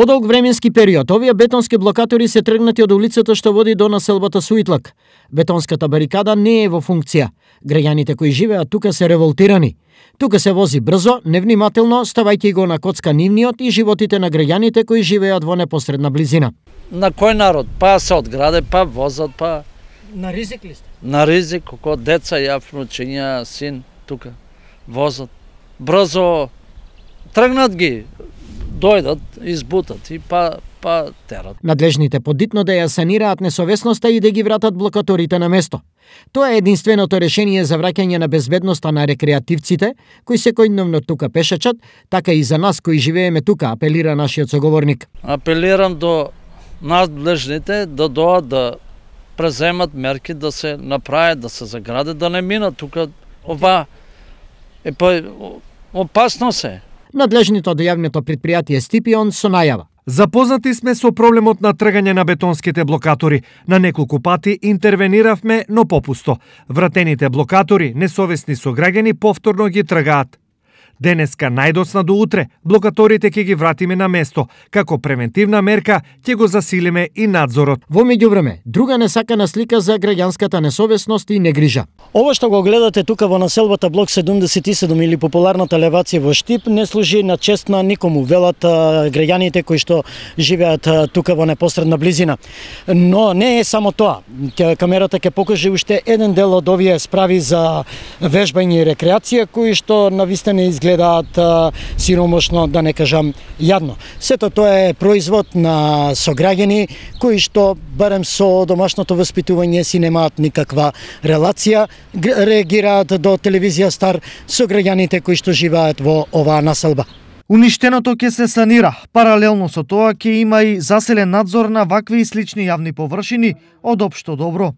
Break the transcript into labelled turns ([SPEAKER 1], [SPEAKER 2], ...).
[SPEAKER 1] подолг временски период, овие бетонски блокатори се тргнати од улицата што води до населбата Суитлак. Бетонската барикада не е во функција. Граѓаните кои живеат тука се револтирани. Тука се вози брзо, невнимателно, ставајќи го на коцка нивниот и животите на граѓаните кои живеат во непосредна близина.
[SPEAKER 2] На кој народ? Па се одграде, па возат, па... На ризик ли сте? На ризик, како деца, ја, внучиња, син, тука. Возат. Брзо тргнат ги, дојдат, избутат и па па терат.
[SPEAKER 1] Надлежните подитно да ја санираат несовесноста и да ги вратат блокаторите на место. Тоа е единственото решение за враќање на безбедноста на рекреативците, кои секојдневно тука пешачат, така и за нас кои живееме тука, апелира нашиот соговорник.
[SPEAKER 2] Апелирам до надлежните да доат да преземат мерки да се направат, да се заградат, да не минат тука ова е па опасно се
[SPEAKER 3] надлежните од да јавното предпријатие Стипион со најава. Запознати сме со проблемот на тргање на бетонските блокатори. На неколку пати интервениравме, но попусто. Вратените блокатори, несовесни со граѓани повторно ги тргаат. Денеска најдоцна до утре, блокаторите ќе ги вратиме на место. Како превентивна мерка ќе го засилиме и надзорот. Во меѓувреме, друга несакана слика за граѓанската несовесност и негрижа.
[SPEAKER 1] Ова што го гледате тука во населбата блок 77 или популарната левација во Штип не служи на чест на никому, велат граѓаните кои што живеат тука во непосредна близина. Но не е само тоа. Камерата ќе покаже уште еден дел од овие справи за вежбање и рекреација кои што навистина изгледа изгледаат сиромошно, да не кажам јадно. Сето тоа е производ на сограѓани кои што барем со домашното воспитување си немаат никаква релација, реагираат до телевизија Стар граѓаните кои што живеат во оваа населба. Уништеното ќе се санира. Паралелно со тоа ќе има и заселен надзор на вакви и слични јавни површини од општо добро.